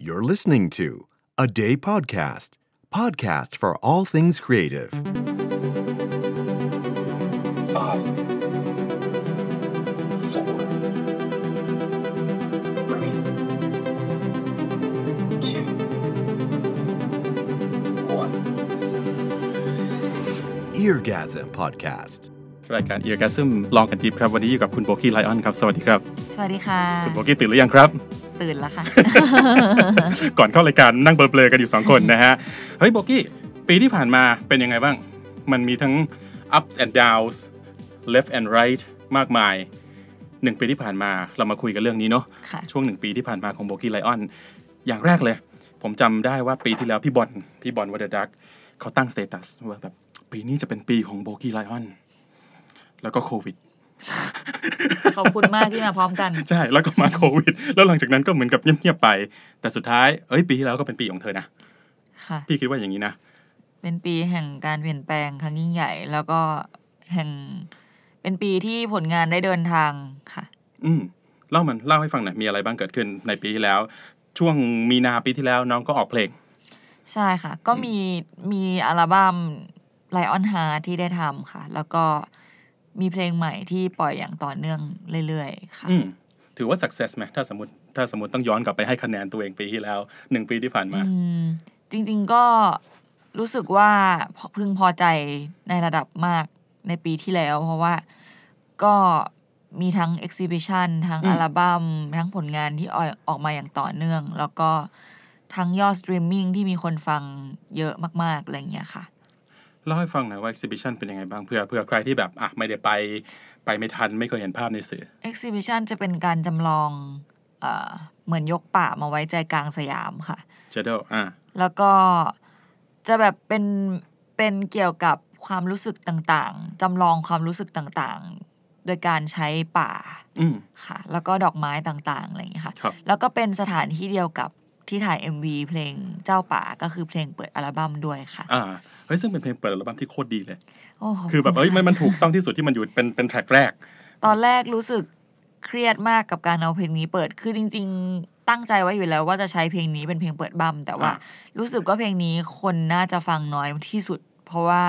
You're listening to a day podcast, podcast for all things creative. Five, four, three, two, one. Eargasm Podcast. รายการเอียร์แกซึมลองกันทิปครับวันนี้อยู่กับคุณโบกี้ไลออนครับ สวัสดีครับ สวัสดีค่ะ คุณโบกี้ตื่นหรือยังครับตื่นแล้วค่ะ ก่อนเข้ารายการนั่งเบลอๆกันอยู่ 2 คนนะฮะ เฮ้ยโบกี้ ปีที่ผ่านมาเป็นยังไงบ้าง มันมีทั้ง ups and downs left and right มากมายหนึ่งปีที่ผ่านมาเรามาคุยกันเรื่องนี้เนาะช่วงหนึ่งปีที่ผ่านมาของโบกี้ไลออนอย่างแรกเลยผมจำได้ว่าปีที่แล้วพี่บอลพี่บอลวัดดักเขาตั้งสเตตัสว่าแบบปีนี้จะเป็นปีของโบกี้ไลออนแล้วก็โควิดขอบคุณมากที่มาพร้อมกัน ใช่ แล้วก็มาโควิดแล้วหลังจากนั้นก็เหมือนกับเงียบๆไปแต่สุดท้าย เอ้ย ปีที่แล้วก็เป็นปีของเธอนะ ค่ะ พี่คิดว่าอย่างนี้นะ เป็นปีแห่งการเปลี่ยนแปลงครั้งยิ่งใหญ่ แล้วก็แห่งเป็นปีที่ผลงานได้เดินทางค่ะ อืมเล่ามันเล่าให้ฟังหน่อยมีอะไรบ้างเกิดขึ้นในปีที่แล้ว ช่วงมีนาปีที่แล้วน้องก็ออกเพลงใช่ค่ะ ก็มีมีอัลบั้มไลออนฮาที่ได้ทำค่ะ แล้วก็มีเพลงใหม่ที่ปล่อยอย่างต่อเนื่องเรื่อยๆ ค่ะถือว่า success ไหม ถ้าสมมติถ้าสมมติต้องย้อนกลับไปให้คะแนนตัวเองปีที่แล้วหนึ่งปีที่ผ่านมาจริงๆก็รู้สึกว่าพึงพอใจในระดับมากในปีที่แล้ว เพราะว่าก็มีทั้ง exhibition ทั้งอัลบัม้มทั้งผลงานที่ออกมาอย่างต่อเนื่อง แล้วก็ทั้งยอดสตรีมมิ่งที่มีคนฟังเยอะมากๆ อะไรเงี้ยค่ะเล่าให้ฟังหน่อยว่าอ x กซิบิชันเป็นยังไงบ้างเผื่อเผื่อใครที่แบบอ่ะไม่ได้ไปไปไม่ทันไม่เคยเห็นภาพในสื่ออ x กซิบิชันจะเป็นการจำลองเอเหมือนยกป่ามาไว้ใจกลางสยามค่ะเ h a d o อ่ะแล้วก็จะแบบเป็นเป็นเกี่ยวกับความรู้สึกต่างๆจำลองความรู้สึกต่างๆ โดยการใช้ป่าค่ะแล้วก็ดอกไม้ต่างๆอะไรอย่างนี้ค่ะแล้วก็เป็นสถานที่เดียวกับที่ถ่าย MV เพลงเจ้าป่าก็คือเพลงเปิดอัลบั้มด้วยค่ะ อ่า เฮ้ย ซึ่งเป็นเพลงเปิดอัลบั้มที่โคตรดีเลยคือ แบบเอ้ยมันถูกต้องที่สุดที่มันอยู่เป็นเป็นแทร็กแรก ตอนแรกรู้สึกเครียดมากกับการเอาเพลงนี้เปิด คือจริง ๆ ตั้งใจไว้อยู่แล้วว่าจะใช้เพลงนี้เป็นเพลงเปิดบัมแต่ว่ารู้สึกว่าเพลงนี้คนน่าจะฟังน้อยที่สุด เพราะว่า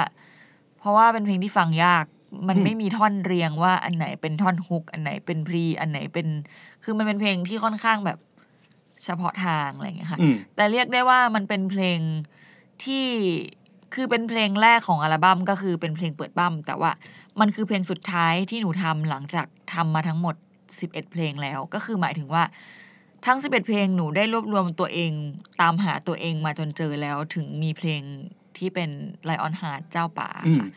เพราะว่าเป็นเพลงที่ฟังยาก มันไม่มีท่อนเรียงว่าอันไหนเป็นท่อนฮุก อันไหนเป็นพรีอันไหนเป็น คือมันเป็นเพลงที่ค่อนข้างแบบเฉพาะทางอะไรอย่างเงี้ยค่ะแต่เรียกได้ว่ามันเป็นเพลงที่คือเป็นเพลงแรกของอัลบั้มก็คือเป็นเพลงเปิดบั้มแต่ว่ามันคือเพลงสุดท้ายที่หนูทำหลังจากทำมาทั้งหมด11เพลงแล้วก็คือหมายถึงว่า ทั้ง11เพลงหนูได้รวบรวมตัวเองตามหาตัวเองมาจนเจอแล้วถึงมีเพลงที่เป็นไลออนฮาร์ดเจ้าป่าค่ะ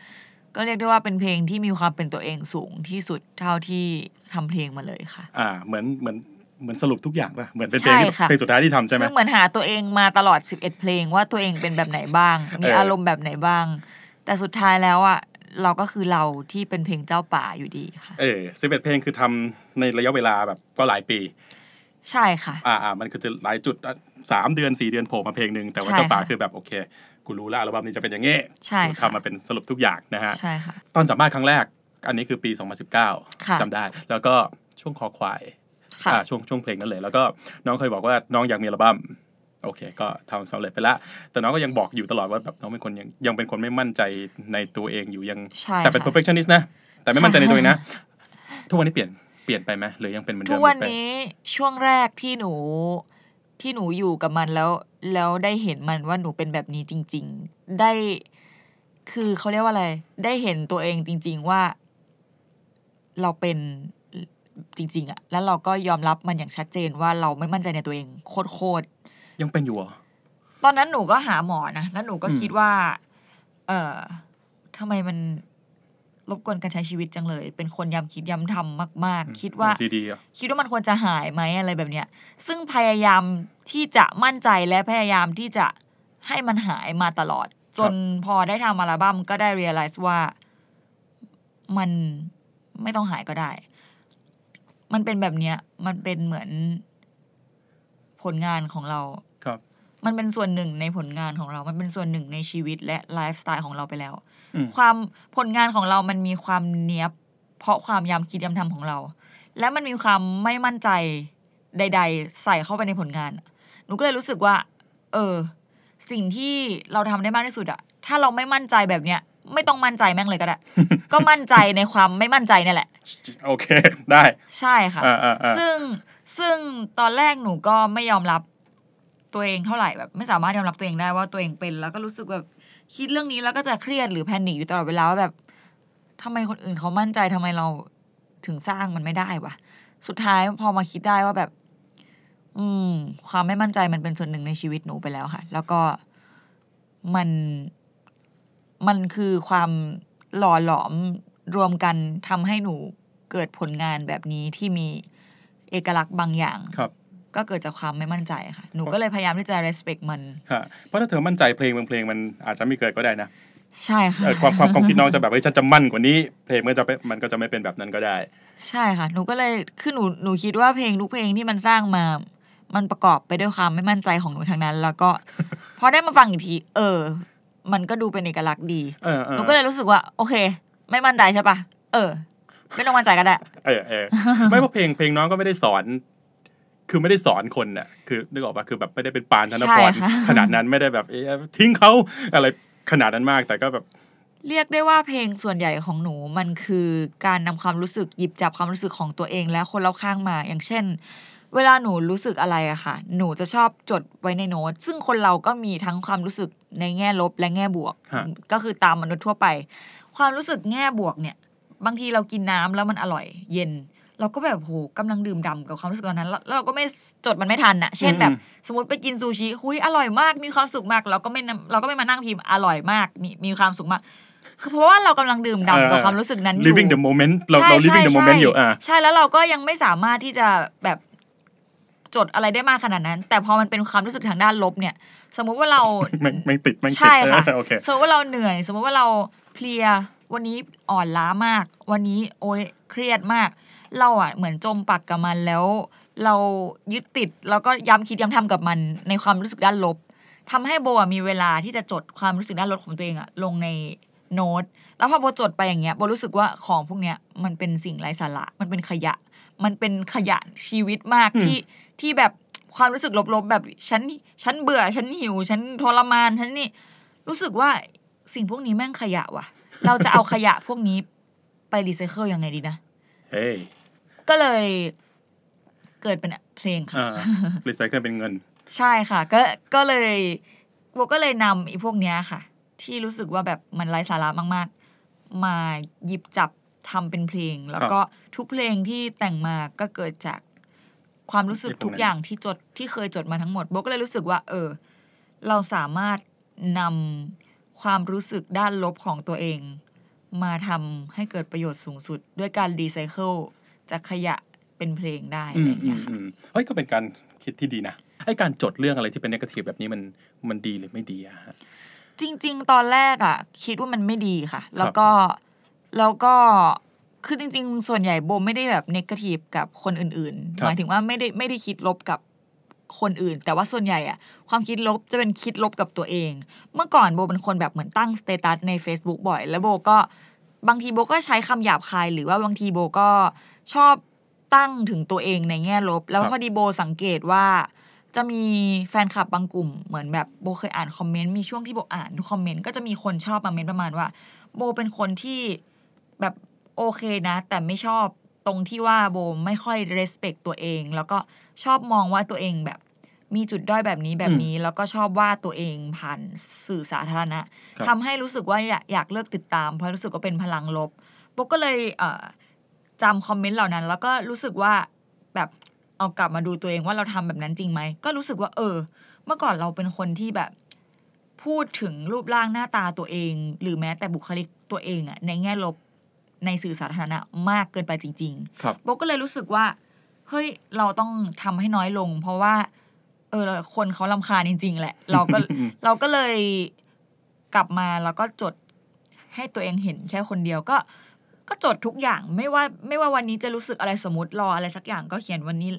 ก็เรียกได้ว่าเป็นเพลงที่มีความเป็นตัวเองสูงที่สุดเท่าที่ทำเพลงมาเลยค่ะ อ่า เหมือนเหมือนเหมือนสรุปทุกอย่างป่ะเหมือนเป็นเพลงเพลงสุดท้ายที่ทำใช่ไหมเหมือนหาตัวเองมาตลอด 11 เพลง ว่าตัวเองเป็นแบบไหนบ้างมีอารมณ์แบบไหนบ้าง แต่สุดท้ายแล้วอ่ะเราก็คือเราที่เป็นเพลงเจ้าป่าอยู่ดีค่ะ เออสิบเอ็ดเพลงคือทำในระยะเวลาแบบก็หลายปี ใช่ค่ะ อ่าอ่ามันคือจะหลายจุดสามเดือนสี่เดือนโผล่มาเพลงหนึ่งแต่ว่าเจ้าป่าคือแบบโอเคกูรู้แล้วอัลบั้มนี้จะเป็นอย่างงี้ใช่ทำมาเป็นสรุปทุกอย่างนะฮะใช่ค่ะตอนสัมภาษณ์ครั้งแรกอันนี้คือปี 2019จำได้ แล้วก็ช่วงคอควาย่ช่วงช่วงเพลงนั้นเลยแล้วก็น้องเคยบอกว่าน้องอยากมีอัลบั้มโอเค ก็ทำสำเร็จไปละแต่น้องก็ยังบอกอยู่ตลอดว่าแบบน้องเป็นคนยังยังเป็นคนไม่มั่นใจในตัวเองอยู่ยังแต่เป็น perfectionist นะ แต่ไม่มั่นใจในตัวเองนะทุกวันนี้เปลี่ยนเปลี่ยนไปไหมหรือยังเป็นเหมือนเดิมทุกวันนี้ ช่วงแรกที่หนูที่หนูอยู่กับมันแล้ว แล้วได้เห็นมันว่าหนูเป็นแบบนี้จริง ๆ ได้คือเขาเรียกว่าอะไร ได้เห็นตัวเองจริง ๆ ว่าเราเป็นจริงๆอะแล้วเราก็ยอมรับมันอย่างชัดเจนว่าเราไม่มั่นใจในตัวเอง โคตรๆยังเป็นอยู่อหอตอนนั้นหนูก็หาหมอนะแล้วหนูก็คิดว่าเอ่อทำไมมัน รบกวนการใช้ชีวิตจังเลย เป็นคนย้ำคิดย้ำทำมากๆ คิดว่าคิดว่ามันควรจะหายไหมอะไรแบบเนี้ยซึ่งพยายามที่จะมั่นใจและพยายามที่จะให้มันหายมาตลอด จนพอได้ทำอัลบั้มก็ได้เรียลไลซ์ว่ามันไม่ต้องหายก็ได้มันเป็นแบบเนี้ยมันเป็นเหมือนผลงานของเรา ครับ มันเป็นส่วนหนึ่งในผลงานของเรา มันเป็นส่วนหนึ่งในชีวิตและไลฟ์สไตล์ของเราไปแล้ว ความผลงานของเรามันมีความเนี้ยบ เพราะความยำคิดยำทำของเรา และมันมีความไม่มั่นใจ ใด ๆ ใส่เข้าไปในผลงาน หนูก็เลยรู้สึกว่า เออ สิ่งที่เราทำได้มากที่สุดอะถ้าเราไม่มั่นใจแบบเนี้ยไม่ต้องมั่นใจแม่งเลยก็ได้ ก็มั่นใจในความไม่มั่นใจนี่แหละโอเคได้ ใช่ค่ะซึ่งซึ่งตอนแรกหนูก็ไม่ยอมรับ ตัวเองเท่าไหร่แบบ ไม่สามารถยอมรับตัวเองได้ว่าตัวเองเป็นแล้วก็รู้สึกแบบคิดเรื่องนี้แล้วก็จะเครียดหรือแพนิคอยู่ตลอดเวลาว่าแบบ ทำไมคนอื่นเขามั่นใจทำไมเรา ถึงสร้างมันไม่ได้วะสุดท้ายพอมาคิดได้ว่าแบบ อืม ความไม่มั่นใจมันเป็นส่วนหนึ่งในชีวิตหนูไปแล้วค่ะ แล้วก็มัน มันคือความหล่อหลอมรวมกันทำให้หนูเกิดผลงานแบบนี้ที่มีเอกลักษณ์บางอย่างครับ ก็เกิดจากความไม่มั่นใจค่ะหนูก็เลยพยายามที่จะ respect มันค่ะเพราะถ้าเธอมั่นใจเพลงบางเพลงมันอาจจะไม่เกิดก็ได้นะใช่ค่ะความความความคิดน้องจะแบบเฮ้ยฉันจะมั่นกว่านี้ เพลงมันจะมันก็จะไม่เป็นแบบนั้นก็ได้ ใช่ค่ะหนูก็เลยคือหนูหนูคิดว่าเพลงทุกเพลงที่มันสร้างมา มันประกอบไปด้วยความไม่มั่นใจของหนูทางนั้น แล้วก็พอได้มาฟังอีกที เออ มันก็ดูเป็นเอกลักษณ์ดีหนูก็เลยรู้สึกว่า โอเค ไม่มั่นใจใช่ปะเออไม่ต้องมั่นใจก็ได้เออเออ ไม่เพราะเพลงเพลงน้องก็ไม่ได้สอน คือไม่ได้สอนคนน่ะคือนึกออกปะคือแบบไม่ได้เป็นปานธนพรขนาดนั้นไม่ได้แบบเอทิ้งเขาอะไรขนาดนั้นมากแต่ก็แบบ เรียกได้ว่าเพลงส่วนใหญ่ของหนูมันคือการนำความรู้สึก หยิบจับความรู้สึกของตัวเอง และคนรอบข้างมา อย่างเช่น เวลาหนูรู้สึกอะไรอะค่ะหนูจะชอบจดไว้ในโน้ต ซึ่งคนเราก็มีทั้งความรู้สึกในแง่ลบและแง่บวก ก็คือตามมนุษย์ทั่วไป ความรู้สึกแง่บวกเนี่ยบางทีเรากินน้ำแล้วมันอร่อยเย็น เราก็แบบโหกำลังดื่มดำกับความรู้สึกตอนนั้นแล้วเราก็ไม่จดมันไม่ทันอะเช่นแบบสมมติไปกินซูชิหุยอร่อยมาก มีความสุขมาก เราก็ไม่เราก็ไม่มานั่งพิมพ์อร่อยมาก มีมีความสุขมากคือเพราะว่าเรากำลังดื่มดำกับความรู้สึกนั้นอยู่ living the moment เราเรา living the moment อยู่อ่ใช่ แล้วเราก็ยังไม่สามารถที่จะแบบ จดอะไรได้มากขนาดนั้น แต่พอมันเป็นความรู้สึกทางด้านลบเนี่ย สมมุติว่าเราไม่ติดไม่ติดใช่ค่ะสมมติว่าเราเหนื่อย สมมุติว่าเราเพลียวันนี้อ่อนล้ามาก วันนี้โอ้ยเครียดมาก เราอ่ะเหมือนจมปักกับมันแล้ว เรายึดติด แล้วก็ย้ำคิดย้ำทำกับมันในความรู้สึกด้านลบ ทำให้โบอ่ะมีเวลาที่จะจดความรู้สึกด้านลบของตัวเองอ่ะลงในโน้ต แล้วพอโบจดไปอย่างเงี้ยโบรู้สึกว่าของพวกเนี้ยมันเป็นสิ่งไร้สาระ มันเป็นขยะ มันเป็นขยะชีวิตมากที่ที่แบบความรู้สึกลบๆแบบฉันฉันเบื่อ ฉันหิว ฉันทรมานฉันนี่รู้สึกว่าสิ่งพวกนี้แม่งขยะว่ะเราจะเอาขยะพวกนี้ไปรีไซเคิลยังไงดีนะ เฮ้ยก็เลยเกิดเป็นเพลงค่ะรีไซเคิลเป็นเงิน ใช่ค่ะ ก็ก็เลยวบก็เลยนำไอ้พวกเนี้ยค่ะ ที่รู้สึกว่าแบบมันไร้สาระมาก ๆ มาหยิบจับทำเป็นเพลง แล้วก็ทุกเพลงที่แต่งมาก็เกิดจากความรู้สึกทุกอย่างที่จดที่เคยจดมาทั้งหมดโบก็เลยรู้สึกว่า เออ เราสามารถนำความรู้สึกด้านลบของตัวเอง มาทำให้เกิดประโยชน์สูงสุดด้วยการรีไซเคิลจากขยะเป็นเพลงได้อะไรอย่างเงี้ยค่ะเฮ้ยก็เป็นการคิดที่ดีนะไอ้การจดเรื่องอะไรที่เป็นนกาทีฟแบบนี้มันมันดีหรือไม่ดีอะจริง ๆ ตอนแรกอะคิดว่ามันไม่ดีค่ะ แล้วก็แล้วก็คือจริง ๆ ส่วนใหญ่โบไม่ได้แบบนกาทีฟกับคนอื่นๆ หมายถึงว่าไม่ได้ไม่ได้คิดลบกับคนอื่นแต่ว่าส่วนใหญ่อะความคิดลบจะเป็นคิดลบกับตัวเอง เมื่อก่อนโบเป็นคนแบบเหมือนตั้งสเตตัสใน Facebook บ่อยแล้วโบก็บางทีโบก็ใช้คำหยาบคาย หรือว่าบางทีโบก็ชอบตั้งถึงตัวเองในแง่ลบ แล้วพอดีโบสังเกตว่าจะมีแฟนคลับบางกลุ่ม เหมือนแบบโบเคยอ่านคอมเมนต์มีช่วงที่โบอ่านทุกคอมเมนต์ก็จะมีคนชอบมาเมนต์ประมาณว่าโบ เป็นคนที่แบบโอเคนะ แต่ไม่ชอบตรงที่ว่าโบไม่ค่อยเรสเพคตัวเอง แล้วก็ชอบมองว่าตัวเองแบบมีจุดด้อยแบบนี้แบบนี้แล้วก็ชอบว่าตัวเองผ่านสื่อสาธารณะทำให้รู้สึกว่า อยากอยากเลิกติดตาม เพราะรู้สึกว่าเป็นพลังลบโบก็เลยจำคอมเมนต์เหล่านั้น แล้วก็รู้สึกว่าแบบ เอากลับมาดูตัวเองว่าเราทำแบบนั้นจริงไหม ก็รู้สึกว่า เออ เมื่อก่อนเราเป็นคนที่แบบ พูดถึงรูปร่างหน้าตาตัวเอง หรือแม้แต่บุคลิกตัวเองอะในแง่ลบในสื่อสาธารณะมากเกินไปจริงๆครับโบก็เลยรู้สึกว่าเฮ้ยเราต้องทำให้น้อยลง เพราะว่าเออคนเขาลำคาญจริง ๆ แหละ เราก็เราก็เลยกลับมา แล้วก็จดให้ตัวเองเห็นแค่คนเดียว ก็ก็จดทุกอย่างไม่ว่าไม่ว่าวันนี้จะรู้สึกอะไรสมมติรออะไรสักอย่างก็เขียนวันนี้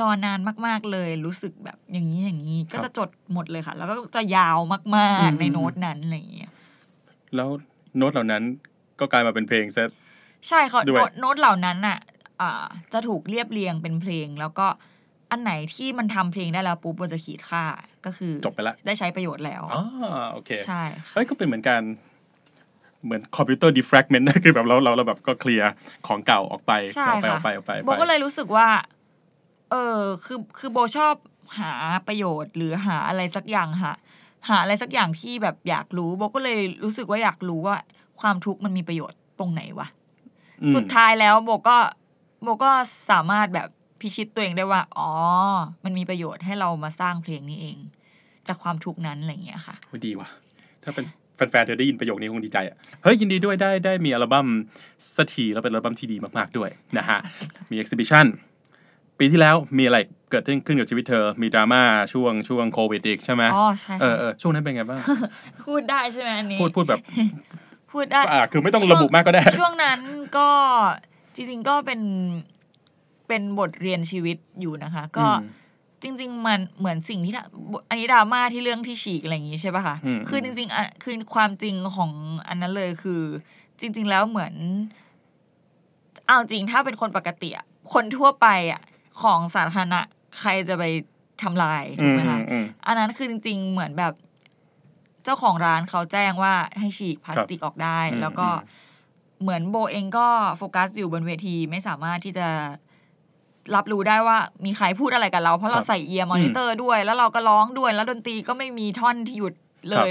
รอนานมาก ๆเลยรู้สึกแบบอย่างนี้อย่างนี้ ก็จะจดหมดเลยค่ะ แล้วก็จะยาวมากๆในโน้ตนั้นอะไรอย่างเงี้ยแล้วโน้ตเหล่านั้นก็กลายมาเป็นเพลงเซตใช่ค่ะโน้ตเหล่านั้นอ่ะจะถูกเรียบเรียงเป็นเพลงแล้วก็ันไหน ที่มันทำเพลงได้แล้วปุ๊บมันจะขีดค่า ก็คือจบไปแล้วได้ใช้ประโยชน์แล้วอ๋อโอเคใช่เฮ้ยก็เป็นเหมือนกันเหมือนคอมพิวเตอร์ดีแฟกเมนต์นะคือแบบเราเราเราแบบก็เคลียร์ของเก่าออกไปออกไปออกไปออกไปโบก็เลยรู้สึกว่า เออคือคือโบชอบหาประโยชน์ หรือหาอะไรสักอย่างหาหาอะไรสักอย่างที่แบบอยากรู้โบก็เลยรู้สึกว่าอยากรู้ว่าความทุกข์มันมีประโยชน์ตรงไหนวะสุดท้ายแล้วโบก็โบก็สามารถแบบพิชิตตัวเองได้ว่าอ๋อ มันมีประโยชน์ให้เรามาสร้างเพลงนี้เอง จากความทุกนั้นอะไรเงี้ยค่ะดีว่ะ ถ้าเป็น แฟนๆเธอได้ยินประโยคนี้คงดีใจอ่ะเฮ้ยยินดีด้วยได้ ได้มีอัลบั้มสถีแล้วเป็นอัลบั้มที่ดีมากๆด้วยนะฮะ มีเอ็กซิบิชันปีที่แล้วมีอะไรเกิดขึ้นกับชีวิตเธอมีดราม่าช่วง ช่วงโควิดอีกใช่ไหมอ๋อใช่เออเออช่วงนั้นเป็นไงบ้างพูดได้ใช่ไหมอันนี้พูดพูดแบบพูดได้อ่าคือไม่ต้องระบุมากก็ได้ ช่วงนั้นก็จริงๆก็เป็นเป็นบทเรียนชีวิตอยู่นะคะ ก็จริง ๆ มันเหมือนสิ่งที่อันนี้ดราม่าที่เรื่องที่ฉีกอะไรอย่างนี้ใช่ป่ะคะคือจริงๆคือความจริงของอันนั้นเลยคือ จริง ๆ แล้วเหมือนเอาจริงถ้าเป็นคนปกติอะคนทั่วไปอะของสาธารณะ ใครจะไปทำลายถูกไหมคะอันนั้นคือจริงๆ เหมือนแบบ เจ้าของร้านเขาแจ้งว่าให้ฉีกพลาสติกออกได้ แล้วก็เหมือนโบเองก็ โฟกัสอยู่บนเวทีไม่สามารถที่จะรับรู้ได้ว่ามีใครพูดอะไรกับเราเพราะเราใส่เอียร์มอนิเตอร์ด้วย แล้วเราก็ร้องด้วยแล้วดนตรีก็ไม่มีท่อนที่หยุดเลย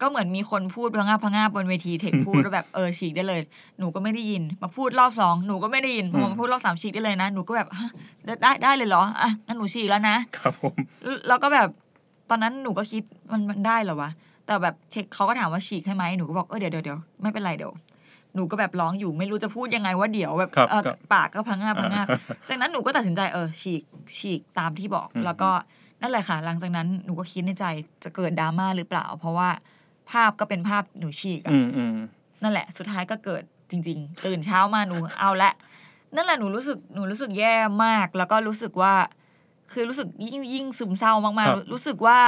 ก็เหมือนมีคนพูดพะงาพะงาบนเวทีเทคพูดแล้วแบบเออฉีกได้เลย หนูก็ไม่ได้ยิน มาพูดรอบสองหนูก็ไม่ได้ยินพอมาพูดรอบสามฉีกได้เลยนะหนูก็แบบได้ได้เลยเหรออ่ะงั้นหนูฉีกแล้วนะครับผมแล้วก็แบบตอนนั้นหนูก็คิดมันมันได้เหรอวะแต่แบบเทคเขาก็ถามว่าฉีกใช่ไหมหนูก็บอกเออเดี๋ยวเดี๋ยวไม่เป็นไรเดี๋ยวหนูก็แบบร้องอยู่ไม่รู้จะพูดยังไงว่าเดี๋ยวแบบปากก็พังงาพังงาจากนั้นหนูก็ตัดสินใจเออ ฉีกฉีกตามที่บอก แล้วก็นั่นแหละค่ะหลังจากนั้น หนูก็คิดในใจจะเกิดดราม่าหรือเปล่า เพราะว่า ภาพก็เป็นภาพหนูฉีกนั่นแหละ สุดท้ายก็เกิดจริง ๆ ตื่นเช้ามาหนูเอาละนั่นแหละหนูรู้สึกหนูรู้สึกแย่มาก แล้วก็รู้สึกว่า คือรู้สึกยิ่งยิ่งซึมเศร้ามากๆรู้สึกว่า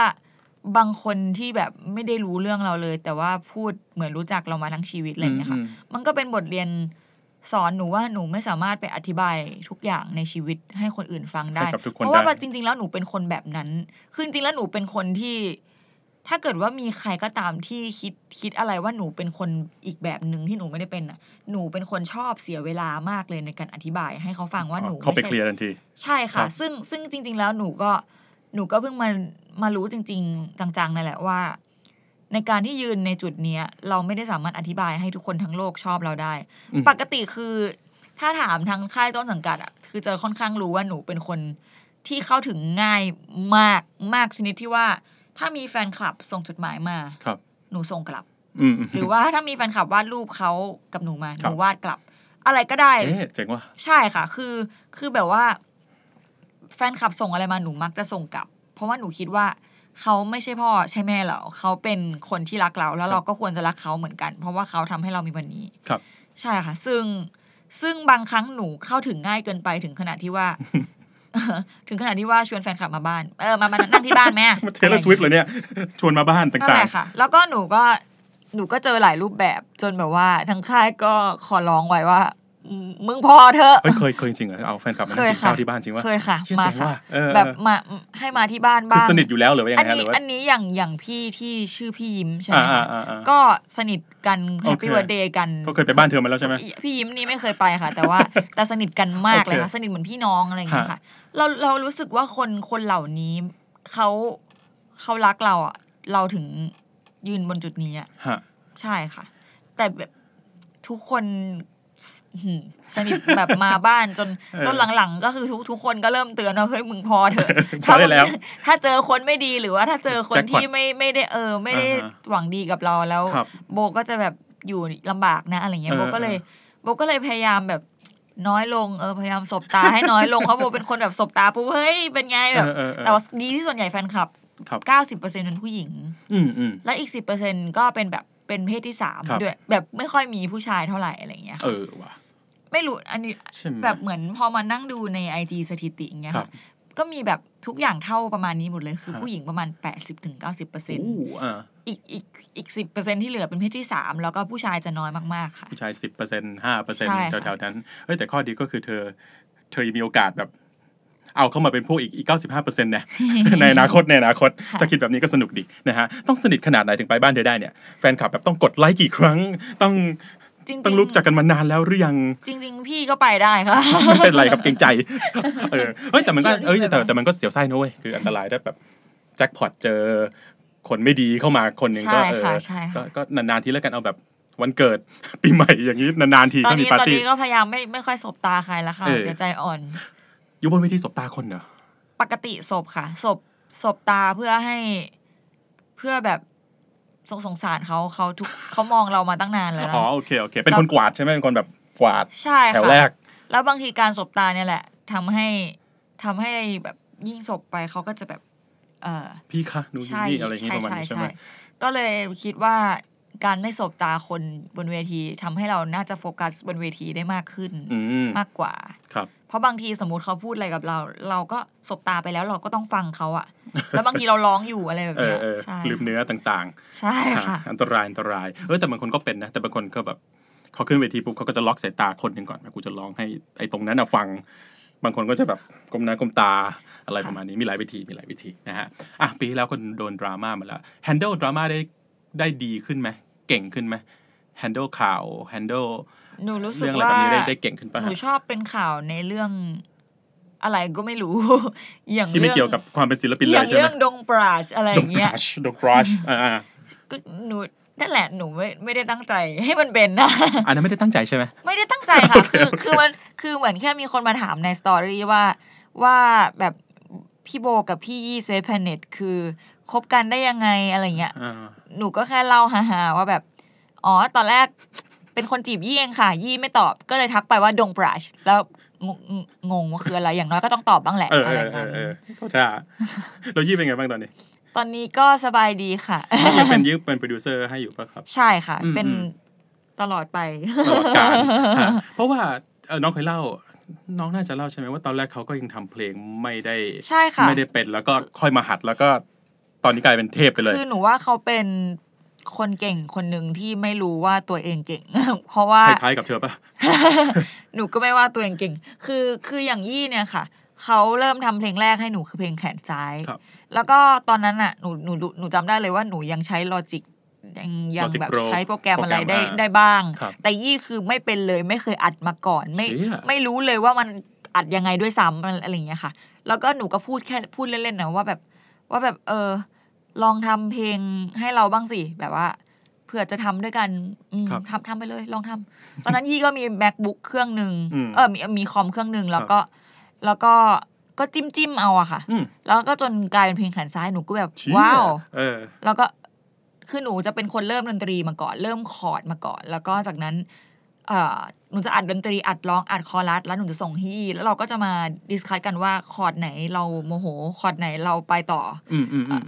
บางคนที่แบบไม่ได้รู้เรื่องเราเลย แต่ว่าพูดเหมือนรู้จักเรามาทั้งชีวิตเลยนะคะมันก็เป็นบทเรียนสอนหนูว่าหนูไม่สามารถไปอธิบายทุกอย่างในชีวิตให้คนอื่นฟังได้เพราะว่าจริงๆแล้วหนูเป็นคนแบบนั้นคือจริงๆแล้วหนูเป็นคนที่ ถ้าเกิดว่ามีใครก็ตามที่คิดคิดอะไรว่าหนูเป็นคนอีกแบบหนึ่งที่หนูไม่ได้เป็นอ่ะหนูเป็นคนชอบเสียเวลามากเลยในการอธิบาย ให้เขาฟังว่าหนูเขาไปเคลียร์ทันทีใช่ค่ะ ซึ่งซึ่งจริงๆแล้วหนูก็หนูก็เพิ่งมามารู้จริงๆจังๆนั่นแหละว่า ในการที่ยืนในจุดเนี้ยเราไม่ได้สามารถอธิบายให้ทุกคนทั้งโลกชอบเราได้ ปกติคือ ถ้าถามทางค่ายต้นสังกัดอะคือจะค่อนข้างรู้ว่าหนูเป็นคนที่เข้าถึงง่ายมากมากชนิดที่ว่า ถ้ามีแฟนคลับส่งจดหมายมา ครับ หนูส่งกลับหรือว่าถ้ามีแฟนคลับวาดรูปเขากับหนูมาหนูวาดกลับ อะไรก็ได้เจ๋งว่ะใช่ค่ะ คือคือแบบว่าแฟนคลับส่งอะไรมาหนูมักจะส่งกลับ เพราะว่าหนูคิดว่า เขาไม่ใช่พ่อใช่แม่เราเขาเป็นคนที่รักเรา แล้วเราก็ควรจะรักเขาเหมือนกัน เพราะว่าเขาทำให้เรามีวันนี้ครับ ใช่ค่ะ ซึ่งซึ่งบางครั้งหนูเข้าถึงง่ายเกินไปถึงขนาดที่ว่าถึงขนาดที่ว่าชวนแฟนคลับมาบ้าน เออมามานั่งที่บ้านแม่เทเลสวิฟต์เลยเนี่ยชวนมาบ้านต่างๆนั่นแหละค่ะ แล้วก็หนูก็หนูก็เจอหลายรูปแบบจนแบบว่า ทั้งค่ายก็ขอร้องไว้ว่ามึงพอเธอเคยเคยจริงเหรอเอาแฟนคลับมาเินข้าที่บ้านจริงว่าเคยค่ะมาค่ะแบบมาให้มาที่บ้านบ้างสนิทอยู่แล้วหรือว่ายังนีหรืออันนี้อย่างอย่างพี่ที่ชื่อพี่ยิ้มใช่ไหมก็สนิทกันแฮปปี้เบิร์ดเดย์กัน ก็เคยไปบ้านเธอมาแล้วใช่ไหมพี่ยิ้มนี่ไม่เคยไปค่ะ แต่ว่าแต่สนิทกันมากเลยค่ะสนิทเหมือนพี่น้องอะไรอย่างเงี้ยค่ะ เราเรารู้สึกว่าคนคนเหล่านี้เขาเขารักเราอ่ะเราถึงยืนบนจุดนี้อ่ะใช่ค่ะ แต่แบบทุกคนสนิทแบบมาบ้านจนจนหลังๆ ก็คือทุกทุกคนก็เริ่มเตือนว่า เฮ้ยมึงพอเถอะถ้าถ้าเจอคนไม่ดีหรือว่าถ้าเจอคนที่ไม่ไม่ได้เออไม่ได้หวังดีกับเรา แล้วโบก็จะแบบอยู่ลำบากนะอะไรเงี้ยโบก็เลยโบก็เลยพยายามแบบน้อยลงเออพยายามสบตาให้น้อยลงเพราะโบเป็นคนแบบสบตาปุ๊บเฮ้ยเป็นไงแบบแต่ว่าดีที่ส่วนใหญ่แฟนคลับเก้าสิบเปอร์เซ็นต์เป็นผู้หญิงอืและอีกสิบเปอร์เซ็นต์ก็เป็นแบบเป็นเพศที่สามด้วย แบบไม่ค่อยมีผู้ชายเท่าไหร่อะไรเงี้ยเออว่ะไม่รู้อันนี้แบบเหมือนพอมานั่งดูในไจีสถิติอย่างเงี้ยค่ะก็มีแบบทุกอย่างเท่าประมาณนี้หมดเลยคือผู้หญิงประมาณ 80-90%ถึงเก้าสิบเปอร์เซ็นต์อีกอีกอีกสิบเปอร์เซ็นที่เหลือเป็นเพศที่สามแล้วก็ผู้ชายจะน้อยมากๆค่ะผู้ชายสิบเปอร์เซ็นต์ห้าเปอร์เซ็นต์แถวๆนั้นเฮ้ย แต่ข้อดีก็คือเธอเธอมีโอกาสแบบ เอาเข้ามาเป็นพวกอีกอีกเก้าสิบห้าเปอร์เซ็นต์นะในอนาคตในอนาคต ถ้าคิดแบบนี้ก็สนุกดีนะฮะต้องสนิทขนาดไหนถึงไปบ้านเธอได้เนี่ยแฟนคลับแบบต้องกดไลค์กี่ครั้งต้องจริงต้องรู้จักกันมานานแล้วหรือยัง จริง ๆ พี่ก็ไปได้ค่ะ ไม่เป็นไรครับเกรงใจเออเฮ้ยแต่มันก็เอ้ยแต่แต่มันก็เสียวไส้นะเว้ย คืออันตรายถ้าแบบ แจ็คพอตเจอ คนไม่ดีเข้ามาคนหนึ่งก็เออก็นานๆ ทีแล้วกันเอาแบบ วันเกิด ปีใหม่อย่างนี้ นานๆ ทีก็มีปาร์ตี้ตอนนี้ก็พยายามไม่ไม่ค่อยสบตาใครละค่ะเดี๋ยวใจอ่อนอยู่บนเวทีสบตาคนเหรอปกติสบค่ะสบสบตาเพื่อให้เพื่อแบบสงสงสารเขาเขาทุกเขามองเรามาตั้งนานแล้วอ๋อโอเคโอเค เป็นคนกวาดใช่ไหมเป็นคนแบบกวาดใช่แถวแรก แล้วบางทีการสบตาเนี่ยแหละ ทำให้ทำให้แบบยิ่งสบไปเขาก็จะแบบ เออพี่คะนู่นนี่ อะไรอย่างเงี้ยประมาณนี้ใช่ไหมก็เลย คิดว่าการไม่สบตาคนบนเวที ทำให้เราน่าจะโฟกัสบนเวทีได้มากขึ้นมากกว่า ครับเพราะบางทีสมมติเขาพูดอะไรกับเรา เราก็สบตาไปแล้วเราก็ต้องฟังเขาอะแล้วบางทีเราร้องอยู่อะไรแบบนี้ใช่ลืมเนื้อต่างๆใช่ค่ะอันตรายอันตราย เออแต่บางคนก็เป็นนะแต่บางคนก็แบบเขาขึ้นเวทีปุ๊บเขาก็จะล็อกสายตาคนหนึ่งก่อนกูจะร้องให้ไอ้ตรงนั้นอะฟัง บางคนก็จะแบบก้มหน้าก้มตาอะไรประมาณนี้มีหลายวิธีมีหลายวิธีนะฮะ อ่ะปีแล้วก็โดนดราม่ามาแล้วแฮนเดิลดราม่าได้ได้ดีขึ้นไหมเก่งขึ้นไหม handle ข่าว handle หนูรู้สึกว่าได้เก่งขึ้นปะหนูชอบเป็นข่าวในเรื่องอะไรก็ไม่รู้ อย่างที่ไม่เกี่ยวกับความเป็นศิลปินเลยใช่ไหมอย่างเรื่องดงปราชอะไรอย่างเงี้ยดงปราชอ่าก็หนูนั่นแหละหนูไม่ไม่ได้ตั้งใจให้มันเป็นนะอันนั้นไม่ได้ตั้งใจใช่ไหมไม่ได้ตั้งใจค่ะ คือคือมันคือเหมือนแค่มีคนมาถามในสตอรี่ว่าว่าแบบพี่โบกับพี่ยี่เซฟแพนเน็ตคือคบกันได้ยังไงอะไรเงี้ยหนูก็แค่เล่าฮ่าๆว่าแบบ อ๋อ ตอนแรก เป็นคนจีบยี่เองค่ะ ยี่ไม่ตอบก็เลยทักไปว่าดงปราชแล้วงงว่าคืออะไร อย่างน้อยก็ต้องตอบบ้างแหละอะไรเงี้ยเขาจะเรายี่เป็นไงบ้างตอนนี้ ตอนนี้ก็สบายดีค่ะเป็นยี่เป็นโปรดิวเซอร์ให้อยู่ปะครับ ใช่ค่ะ เป็นตลอดไปตลอดการเพราะว่าน้องเคยเล่า น้องน่าจะเล่าใช่ไหมว่าตอนแรกเขาก็ยังทำเพลงไม่ได้ใช่ค่ะไม่ได้เป็นแล้วก็ค่อยมาหัดแล้วก็ตอนนี้กลายเป็นเทพไปเลย คือหนูว่าเขาเป็นคนเก่งคนหนึ่งที่ไม่รู้ว่าตัวเองเก่ง เพราะว่า คล้ายๆกับเธอปะหนูก็ไม่ว่าตัวเองเก่ง คือคืออย่างยี่เนี่ยค่ะ เขาเริ่มทำเพลงแรกให้หนูคือเพลงแขนซ้ายแล้วก็ตอนนั้นอ่ะหนูหนูหนูจำได้เลยว่าหนูยังใช้ลอจิกยังยังแบบใช้โปรแกรมอะไรได้ได้บ้าง แต่ยี่คือไม่เป็นเลยไม่เคยอัดมาก่อน ไม่ไม่รู้เลยว่ามันอัดยังไงด้วยซ้ำอะไรอย่างเงี้ยค่ะ แล้วก็หนูก็พูดแค่พูดเล่นๆนะว่าแบบว่าแบบเออ ลองทำเพลงให้เราบ้างสิแบบว่า เผื่อจะทำด้วยกันทำทำไปเลยลองทำตอนนั้นยี่ก็มี macbook เครื่องหนึ่งเออมีมีคอมเครื่องหนึ่งแล้วก็แล้วก็ก็จิ้มจิ้มเอาอะค่ะ แล้วก็จนกลายเป็นเพลงแขนซ้ายหนูก็แบบว้าวแล้วก็คือหนูจะเป็นคนเริ่มดนตรีมาก่อน เริ่มคอร์ดมาก่อนแล้วก็จากนั้นนูจะอัดดนตรีอัดร้องอัดคอรัสแล้วหนูจะส่งที่แล้วเราก็จะมาดิสคัตกันว่าคอร์ดไหน เราโมโหคอร์ดไหนเราไปต่อ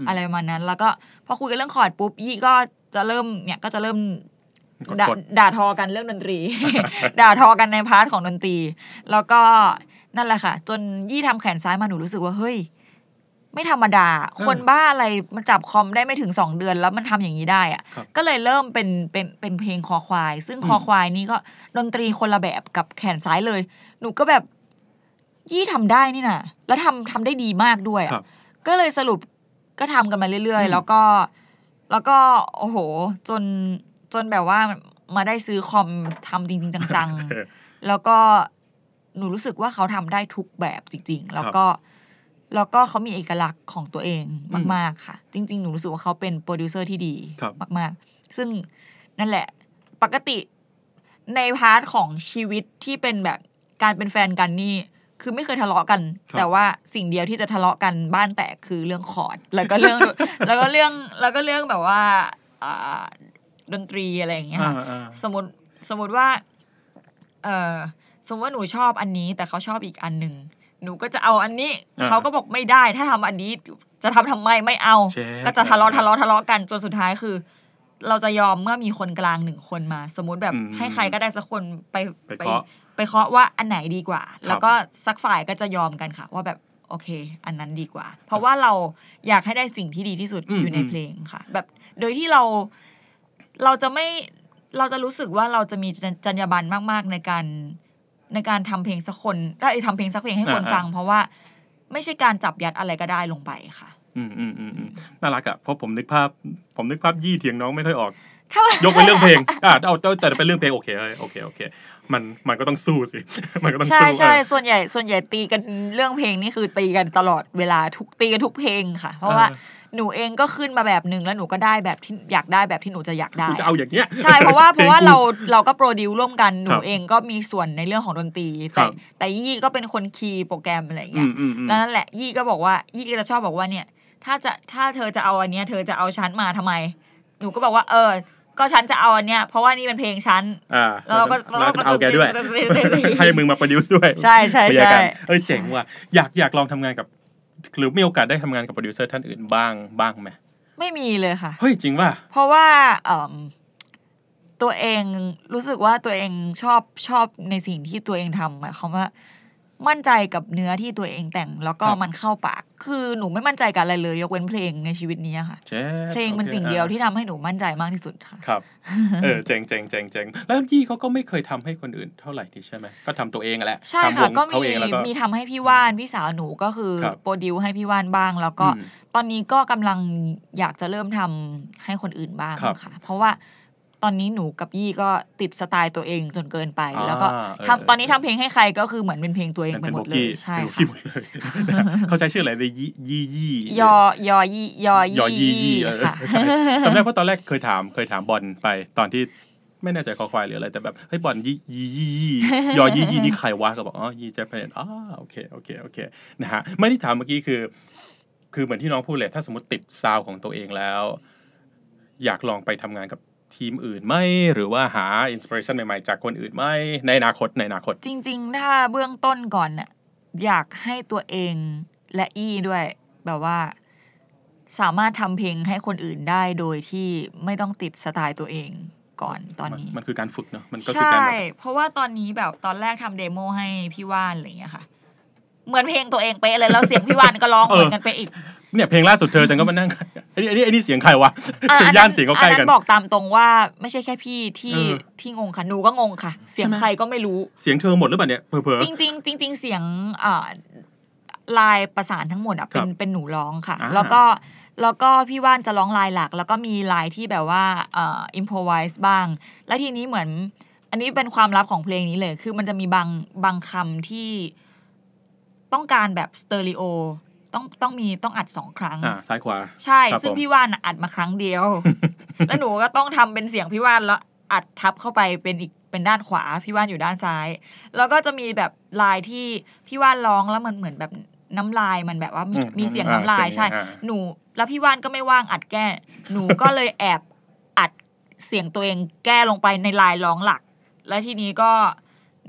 อะไรประมาณนั้น แล้วก็พอคุยกันเรื่องคอร์ดปุ๊บยี่ก็จะเริ่มเนี่ยก็จะเริ่มดด่าทอกันเรื่องดนตรี ด่าทอกันในพาร์ทของดนตรี แล้วก็นั่นแหละค่ะจนยี่ทำแขนซ้ายมาหนูรู้สึกว่าเฮ้ยไม่ธรรมดาคนบ้าอะไรมันจับคอมได้ไม่ถึงสองเดือนแล้วมันทำอย่างนี้ได้อะก็เลยเริ่มเป็นเป็นเป็นเพลงคอควาย ซึ่งคอควายนี่ก็ดนตรีคนละแบบกับแขนซ้ายเลย หนูก็แบบยี่ทำได้นี่นะแล้วทำทำได้ดีมากด้วยก็เลยสรุปก็ทำกันมาเรื่อย ๆ แล้วก็แล้วก็โอ้โหจนจนแบบว่ามาได้ซื้อคอมทำจริงๆจังๆ แล้วก็หนูรู้สึกว่าเขาทำได้ทุกแบบจริงๆ แล้วก็ แล้วก็เขามีเอกลักษณ์ของตัวเองมาก ๆค่ะ จริงๆ หนูรู้สึกว่าเขาเป็นโปรดิวเซอร์ที่ดีมากๆ ซึ่งนั่นแหละปกติในพาร์ทของชีวิตที่เป็นแบบการเป็นแฟนกันนี่คือไม่เคยทะเลาะกัน แต่ว่าสิ่งเดียวที่จะทะเลาะกันบ้านแตกคือเรื่องคอร์ดแล้วก็เรื่อง แล้วก็เรื่องแล้วก็เรื่องแบบว่าดนตรีอะไรอย่างเงี้ยค่ะสมมติสมมติว่าเออสมมติว่าหนูชอบอันนี้ แต่เขาชอบอีกอันหนึ่งหนูก็จะเอาอันนี้เขาก็บอกไม่ได้ ถ้าทำอันนี้จะทำทำไมไม่เอา ก็จะทะเลาะทะเลาะทะเลาะกัน จนสุดท้ายคือเราจะยอมเมื่อมีคนกลางหนึ่งคนมา สมมติแบบให้ใครก็ได้สักคนไป ไปไปเคาะว่าอันไหนดีกว่า แล้วก็สักฝ่ายก็จะยอมกันค่ะ ว่าแบบโอเค อันนั้นดีกว่า เพราะว่าเราอยากให้ได้สิ่งที่ดีที่สุดอยู่ในเพลงค่ะ แบบโดยที่เราเราจะไม่เราจะรู้สึกว่าเราจะมีจรรยาบรรณมาก ๆ ในการ ในการทำเพลงสักคนได้ทำเพลงสักเพลงให้คนฟัง เพราะว่าไม่ใช่การจับยัดอะไรก็ได้ลงไปค่ะอืมอืมอืมน่ารักอะเพราะผมนึกภาพผมนึกภาพยี่เถียงน้องไม่ค่อยออกยกไปเรื่องเพลงอ่าเอาแต่เป็นเรื่องเพลงโอเคโอเคโอเค มันมันก็ต้องสู้สิมันก็ต้องสู้ใช่ใช่ส่วนใหญ่ส่วนใหญ่ตีกันเรื่องเพลงนี่คือตีกันตลอดเวลาทุกตีกันทุกเพลงค่ะ เพราะว่าหนูเองก็ขึ้นมาแบบหนึ่งแล้วหนูก็ได้แบบที่อยากได้แบบที่หนูจะอยากได้จะเอาอย่างเนี้ยใช่เพราะว่าเพราะว่าเราเราก็โปรดิวร่วมกันหนูเองก็มีส่วนในเรื่องของดนตรีแต่ แต่ยี่ก็เป็นคนคีย์โปรแกรมอะไรอย่างเงี้ยแล้วนั่นแหละยี่ก็บอกว่า ยี่ก็จะชอบบอกว่าเนี่ยถ้าจะถ้าเธอจะเอาอันเนี้ยเธอจะเอาฉันมาทำไมหนูก็บอกว่าเออ ก็ฉันจะเอาอันเนี้ยเพราะว่านี่เป็นเพลงฉันแล้วเราก็เราก็เอาแกด้วยให้มึงมาโปรดิวซ์ด้วยใช่ใช่ใช่เออเจ๋งว่ะอยากอยากลองทำงานกับหรือมีโอกาสได้ทำงานกับโปรดิวเซอร์ท่านอื่นบ้าง บ้างไหมไม่มีเลยค่ะเฮ้ยจริงป่ะเพราะว่าอตัวเองรู้สึกว่าตัวเองชอบชอบในสิ่งที่ตัวเองทำหมายความว่ามั่นใจกับเนื้อที่ตัวเองแต่งแล้วก็มันเข้าปาก คือหนูไม่มั่นใจกับอะไรเลย ยกเว้นเพลงในชีวิตนี้ค่ะ เพลงเป็นสิ่งเดียวที่ทำให้หนูมั่นใจมากที่สุดค่ะครับเออเจ๋งเจ๋งเจ๋งเจ๋งแล้วพี่เขาก็ไม่เคยทำให้คนอื่นเท่าไหร่ที่ใช่ไหมก็ทำตัวเองแหละใช่ค่ะก็มีมีทำให้พี่ว่านพี่สาวหนูก็คือโปรดิวให้พี่ว่านบ้าง แล้วก็ ตอนนี้ก็กำลังอยากจะเริ่มทำให้คนอื่นบ้างค่ะ เพราะว่าตอนนี้หนูกับยี่ก็ติดสไตล์ตัวเองจนเกินไปแล้วก็ทำตอนนี้ทำเพลงให้ใคร ก็คือเหมือนเป็นเพลงตัวเองไปหมดเลยใช่ค่ะเขาใช้ชื่ออะไรเลยยี่ยี่ยี่ยอ ยอยี่ยอยี่ยี่ค่ะจำได้เพราะตอนแรกเคยถามเคยถามบอลไปตอนที่ไม่แน่ใจคอควายหรืออะไรแต่แบบเฮ้ยบอลยี่ยี่ยี่ยอ ยี่ยี่นี่ใครวะก็บอกอ๋อยี่เจพปนอ๋อโอเคโอเคโอเคนะฮะไม่ได้ถามเมื่อกี้คือ คือเหมือนที่น้องพูดเลยถ้าสมมติติดซาวของตัวเองแล้ว อยากลองไปทำงานกับทีมอื่นไหม หรือว่าหาอินสปิเรชันใหม่ ๆ จากคนอื่นไหม ในอนาคตในอนาคต จริง ๆ ถ้าเบื้องต้นก่อนน่ะอยากให้ตัวเองและอี้ด้วย แบบว่าสามารถทำเพลงให้คนอื่นได้โดยที่ไม่ต้องติดสไตล์ตัวเองก่อนตอนนี้มันคือการฝึกเนาะมันก็คือการ ใช่ เพราะว่าตอนนี้แบบตอนแรกทำเดโมให้พี่ว่านอะไรอย่างเงี้ยค่ะเหมือนเพลงตัวเองเป๊ะเลยแล้วเสียงพี่วานก็ร้องเหมือนกันไปอีกเนี่ยเพลงล่าสุดเธอจังก็มานั่งไอ้นี่ไอ้นี่ไอ้นี่เสียงใครวะย่านเสียงก็ใกล้กันบอกตามตรงว่าไม่ใช่แค่พี่ที่ที่งงค่ะหนูก็งงค่ะ เสียงใครก็ไม่รู้เสียงเธอหมดหรือเปล่าเนี่ยเเพอจริงจริงจริงเสียงลายประสานทั้งหมดอ่ะเป็นเป็นหนูร้องค่ะ แล้วก็แล้วก็พี่ว่านจะร้องลายหลัก แล้วก็มีลายที่แบบว่าอ่ออิมพอไวส์บ้าง แล้วทีนี้เหมือนอันนี้เป็นความลับของเพลงนี้เลย คือมันจะมีบางบางคำที่ต้องการแบบสเตอริโอ ต้องต้องมีต้องอัดสองครั้งอ่าซ้ายขวา ใช่ ซึ่งพี่ว่านอัดมาครั้งเดียว แล้วหนูก็ต้องทำเป็นเสียงพี่ว่านแล้วอัดทับเข้าไปเป็นอีกเป็นด้านขวาพี่ว่านอยู่ด้านซ้าย แล้วก็จะมีแบบลายที่พี่ว่านร้องแล้วมันเหมือนแบบน้ำลายมันแบบว่ามีเสียงน้ำลายใช่ หนู แล้วพี่ว่านก็ไม่ว่างอัดแก้ หนูก็เลยแอบอัดเสียงตัวเองแก้ลงไปในลายร้องหลัก และทีนี้ก็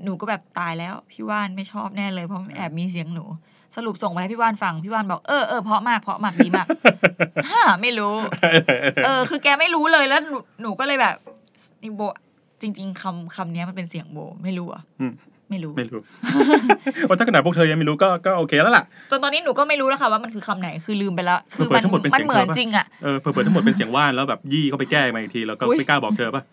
หนู ก็แบบตายแล้ว พี่ว่านไม่ชอบแน่เลยเพราะแอบมีเสียงหนูสรุปส่งไปให้พี่ว่านฟังพี่ว่านบอกเออเออเพราะมากเพราะมากดีมากฮ่าไม่รู้เออคือแกไม่รู้เลยแล้วหนูหนูก็เลยแบบนี่โบจริง ๆคำคำนี้มันเป็นเสียงโบไม่รู้อ่ะไม่รู้ ไม่รู้ว่าถ้าขนาดพวกเธอยังไม่รู้ก็ก็โอเคแล้วล่ะ จนตอนนี้หนูก็ไม่รู้แล้วค่ะว่ามันคือคำไหนคือลืมไปแล้วคือมันมันเหมปอนจริงอ่ะ เออเผื่อทั้งหมดเป็นเสียงว่านแล้วแบบยี่เขาไปแก้มาอีกที แล้วก็ไม่กล้าบอกเธอป่ะ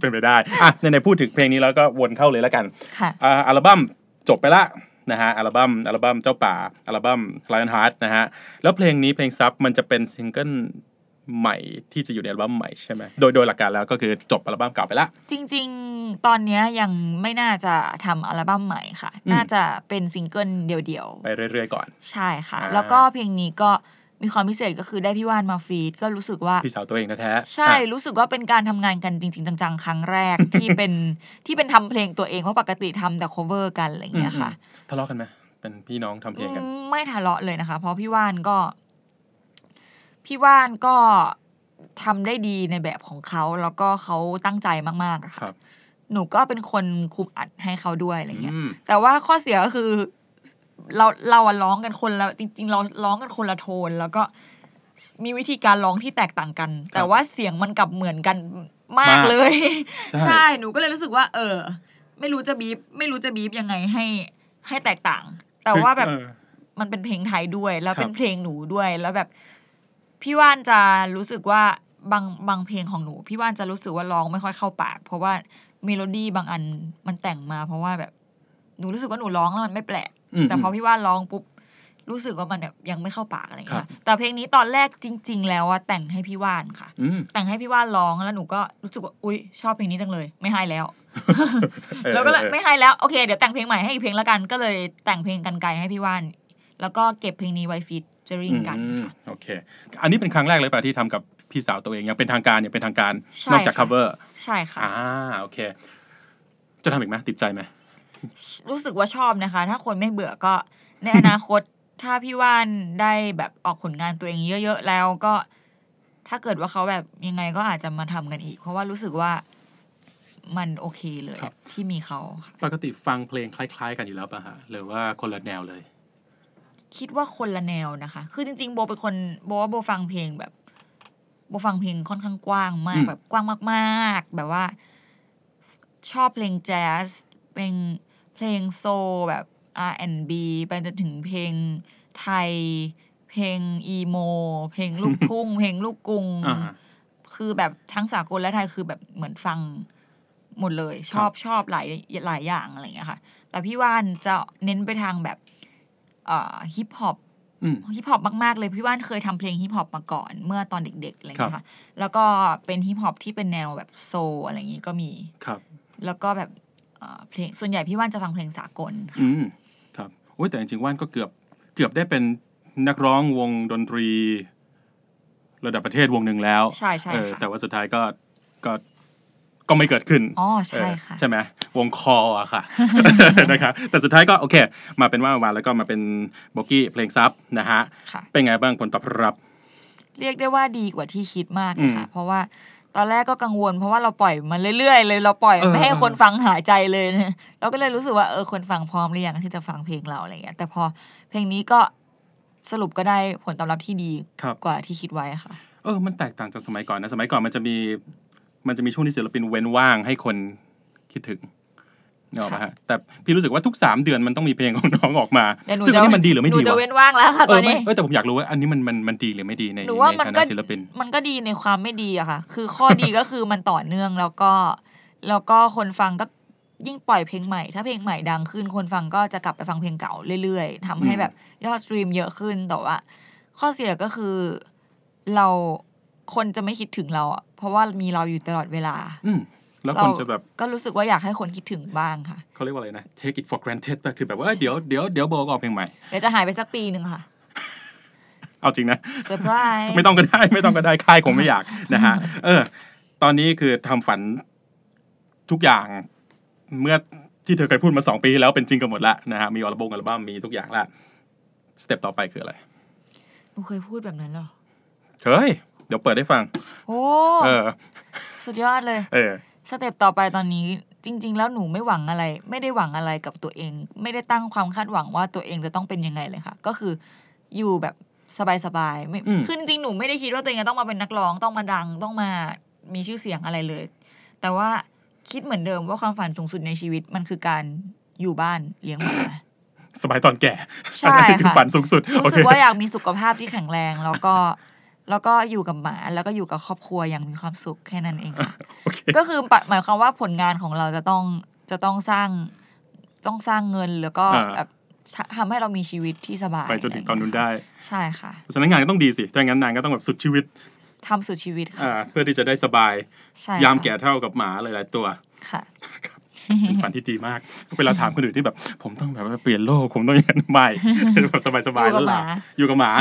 เป็นไปได้ อ่ะในในพูดถึงเพลงนี้แล้วก็วนเข้าเลยแล้วกันค่ะอัลบั้มจบไปละนะฮะอัลบั้มอัลบั้มเจ้าป่าอัลบั้มลออนฮาร์ดนะฮะแล้วเพลงนี้เพลงซับมันจะเป็นซิงเกิลใหม่ที่จะอยู่ในอัลบั้มใหม่ใช่ไหมโดยโดยหลักการแล้วก็คือจบอัลบั้มเก่าไปละจริงๆ ตอนนี้ยังไม่น่าจะทำอัลบั้มใหม่ค่ะ น่าจะเป็นซิงเกิลเดี่ยวๆไปเรื่อยๆก่อน ใช่ค่ะแล้วก็เพลงนี้ก็มีความพิเศษก็คือได้พี่ว่านมาฟีดก็รู้สึกว่าพี่สาวตัวเองแท้ใช่รู้สึกว่าเป็นการทำงานกันจริงๆจังๆ ครั้งแรกที่เป็นที่เป็นทำเพลงตัวเองเพราะปกติทำแต่ cover กันอะไรอย่างเงี้ยค่ะ ทะเลาะกันไหมเป็นพี่น้องทำเพลงกันไม่ทะเลาะเลยนะคะ เพราะพี่ว่านก็พี่ว่านก็ทำได้ดีในแบบของเขา แล้วก็เขาตั้งใจมากๆอะค่ะหนูก็เป็นคนคุมอัดให้เขาด้วยอะไรเงี้ย แต่ว่าข้อเสียก็คือเราเราอะร้องกันคนละจริงๆเราร้องกันคนละโทน แล้วก็มีวิธีการร้องที่แตกต่างกัน แต่ว่าเสียงมันกลับเหมือนกันมากเลย ใช่ หนูก็เลยรู้สึกว่า เออ ไม่รู้จะบีบ ไม่รู้จะบีบยังไงให้ให้แตกต่าง แต่ว่าแบบมันเป็นเพลงไทยด้วยแล้วเป็นเพลงหนูด้วยแล้วแบบพี่ว่านจะรู้สึกว่าบางบางเพลงของหนู พี่ว่านจะรู้สึกว่า ร้องไม่ค่อยเข้าปาก เพราะว่า เมโลดี้บางอันมันแต่งมา เพราะว่าแบบหนูรู้สึกว่าหนูร้องแล้วมันไม่แปลกแต่พอพี่ว่านร้องปุ๊บรู้สึกว่ามันแบบยังไม่เข้าปากอะไรเงี้ยแต่เพลงนี้ตอนแรกจริงๆแล้วอะแต่งให้พี่ว่านค่ะแต่งให้พี่ว่านร้องแล้วหนูก็รู้สึกว่าอุ้ยชอบเพลงนี้จังเลย ไม่ให้แล้ว แล้วก็ไม่ให้แล้วโอเค เดี๋ยวแต่งเพลงใหม่ให้อีกเพลงละกันก็เลย แต่งเพลงกันไกลให้พี่ว่าน แล้วก็เก็บเพลงนี้ไว้ฟิตจ e r i กันค่ะโอเค อันนี้เป็นครั้งแรกเลยป่ะที่ทำกับพี่สาวตัวเองยังเป็นทางการยังเป็นทางการนอกจาก cover ใช่ค่ะอ่าโอเค จะทำอีกไหมติดใจไหมรู้สึกว่าชอบนะคะ ถ้าคนไม่เบื่อก็ในอนาคตถ้าพี่ว่านได้แบบออกผลงานตัวเองเยอะๆแล้วก็ถ้าเกิดว่าเขาแบบยังไงก็อาจจะมาทำกันอีก เพราะว่ารู้สึกว่ามันโอเคเลยที่มีเขาปกติฟังเพลงคล้ายๆกันอยู่แล้วป่ะฮะหรือว่าคนละแนวเลยคิดว่าคนละแนวนะคะ คือจริงๆโบเป็นคนโบว่าโบฟังเพลงแบบโบฟังเพลงค่อนข้างกว้างมากแบบกว้างมากๆ แบบว่า ชอบเพลงแจ๊สเป็นเพลงโซแบบ R&B ไปจนถึงเพลงไทยเพลงอีโมเพลงลูกทุ่ง เพลงลูกกุง คือแบบทั้งสากลและไทยคือแบบเหมือนฟังหมดเลยชอบชอบหลายหลายอย่างอะไรอย่างเงี้ยค่ะ แต่พี่ว่านจะเน้นไปทางแบบฮิปฮอปฮิปฮอปมาก ๆ เลย พี่ว่านเคยทำเพลงฮิปฮอปมาก่อนเมื่อตอนเด็กๆอะไรอย่างเงี้ยค่ะ แล้วก็เป็นฮิปฮอปที่เป็นแนวแบบโซอะไรอย่างงี้ก็มี ครับ แล้วก็แบบเพลงส่วนใหญ่พี่ว่าน จะฟังเพลงสากล อืมครับโอ้แต่จริงๆว่านก็เกือบเกือบได้เป็นนักร้องวงดนตรี ระดับประเทศวงหนึ่งแล้วใช่ใช่แต่ว่าสุดท้ายก็ก็ก็ไม่เกิดขึ้นอ๋อใช่ค่ะใช่ไหมวงคออะค่ะ นะครับแต่สุดท้ายก็โอเค มาเป็นว่าวานแล้วก็มาเป็นโบกี้เพลงซับนะฮะ เป็นไงบ้างผลตอบรับ เรียกได้ว่าดีกว่าที่คิดมากค่ะ เพราะว่าตอนแรกก็กังวล เพราะว่าเราปล่อยมันเรื่อยๆเลยเราปล่อยไม่ให้คนฟังหายใจเลยเราก็เลยรู้สึกว่า เออคนฟังพร้อมหรือยังที่จะฟังเพลงเราอะไรเงี้ยแต่พอเพลงนี้ก็สรุปก็ได้ผลตอบรับที่ดีกว่าที่คิดไว้ค่ะ เออ มันแตกต่างจากสมัยก่อนนะสมัยก่อนมันจะมีมันจะมีช่วงที่ศิลปินเว้นว่างให้คนคิดถึงเนาะฮะแต่พี่รู้สึกว่าทุกสามเดือนมันต้องมีเพลงของน้องออกมาซึ่งอันนี้มันดีหรือไม่ดีวะหนูจะเว้นว่างแล้วค่ะตอนนี้เออแต่ผมอยากรู้ว่าอันนี้มันมันมันดีหรือไม่ดีในในฐานศิลปินมันก็ดีในความไม่ดีอะค่ะคือข้อดีก็คือมันต่อเนื่องแล้วก็แล้วก็คนฟังก็ยิ่งปล่อยเพลงใหม่ ถ้าเพลงใหม่ดัง ขึ้นคนฟังก็จะกลับไปฟังเพลงเก่าเรื่อยๆ ทำให้แบบยอดสตรีมเยอะขึ้นแต่ว่าข้อเสียก็คือเราคนจะไม่คิดถึงเรา เพราะว่ามีเราอยู่ตลอดเวลา อืแล้วคนจะแบบก็รู้สึกว่าอยากให้คนคิดถึงบ้างค่ะเขาเรียกว่าอะไรนะ take it for granted ป่ะคือแบบว่าเดี๋ยวเดี๋ยวเดี๋ยวโบก็ออกเพลงใหม่เดี๋ยวจะหายไปสักปีหนึ่งค่ะ เอาจริงนะเซอร์ไพรส์ไม่ต้องก็ได้ไม่ต้องก็ได้ค่ายคงไม่อยากนะฮะเออ ตอนนี้คือทำฝันทุกอย่าง เมื่อที่เธอเคยพูดมาสองปีแล้ว เป็นจริงกันหมดละนะฮะมีอัลบั้มอัลบั้มมีทุกอย่างละสเต็ปต่อไปคืออะไรเคยพูดแบบนั้นหรอเคยเดี๋ยวเปิดให้ฟัง โอ้เออสุดยอดเลย เออ สเต็ปต่อไปตอนนี้จริง ๆ แล้วหนู ไม่หวังอะไร ไม่ได้หวังอะไรกับตัวเอง ไม่ได้ตั้งความคาดหวังว่าตัวเองจะต้องเป็นยังไงเลยค่ะ ก็คืออยู่แบบสบายๆไม่คือจริง ๆ หนูไม่ได้คิดว่าตัวเองจะต้องมาเป็นนักร้องต้องมาดังต้องมามีชื่อเสียงอะไรเลย แต่ว่าคิดเหมือนเดิมว่าความฝันสูงสุดในชีวิตมันคือการอยู่บ้านเลี้ยงหมาสบายตอนแก่ใช่ค่ะฝันสูงสุดรู้สึกว่าอยากมีสุขภาพที่แข็งแรงแล้วก็แล้วก็อยู่กับหมาแล้วก็อยู่กับครอบครัวอย่างมีความสุขแค่นั้นเองค่ะก็คือหมายความว่าผลงานของเราจะต้อง จะต้องสร้างต้องสร้างเงินแล้วก็แบบทำให้เรามีชีวิตที่สบาย ไปจนถึงตอนนู้นได้ใช่ค่ะเพราะฉะนั้นงานก็ต้องดีสิถ้างั้นนางก็ต้องแบบสุดชีวิต ทำสุดชีวิตค่ะเพื่อที่จะได้สบาย ยามแก่เท่ากับหมาหลายๆ ตัว ค่ะเป็นฝันที่ดีมากเวลาถามคนอื่นที่แบบ ผมต้องแบบเปลี่ยนโลกผมต้องอย่างนั้นไม่แบบสบายๆแล้วล่ะอยู่กับหมา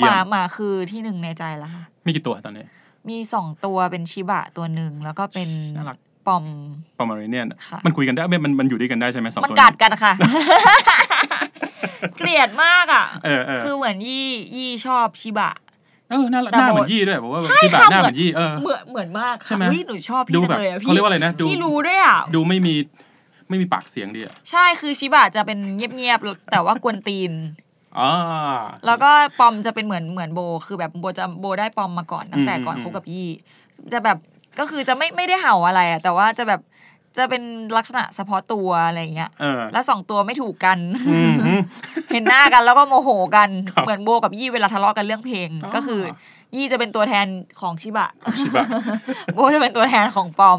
หมาหมาคือที่หนึ่งในใจแล้วค่ะมีกี่ตัวตอนนี้ มีสองตัวเป็นชิบะตัวหนึ่งแล้วก็เป็นน่ารักปอมปอมมาริเนียนมันคุยกันได้มันมันอยู่ด้วยกันได้ใช่ไหมสองตัวมันกัดกันค่ะ เกลียดมากอ่ะคือเหมือนยี่ยี่ชอบชิบะเออหน้าหน้าเหมือนยี่ด้วยบอกว่าชิบะหน้าเหมือนยี่เออเหมือนเหมือนมากใช่ไหมหนูชอบพี่เลยอ่ะพี่เขาเรียกว่าอะไรนะดูพี่รู้ด้วยอ่ะดูไม่มีไม่มีปากเสียงดีอ่ะใช่คือชิบะจะเป็นเงียบๆแต่ว่ากวนตีนแล้วก็ปอมจะเป็นเหมือนเหมือนโบ คือแบบโบจะโบได้ปอมมาก่อนตั้งแต่ก่อน คบกับยี่ จะแบบก็คือจะไม่ไม่ได้เห่าอะไรอะแต่ว่าจะแบบจะเป็นลักษณะเฉพาะตัวอะไรเงี้ย แล้วสองตัวไม่ถูกกัน เห็นหน้ากันแล้วก็โมโหกัน เหมือนโบกับยี่เวลาทะเลาะกันเรื่องเพลง ก็คือ ยี่จะเป็นตัวแทนของชิบะโบจะเป็นตัวแทนของปอม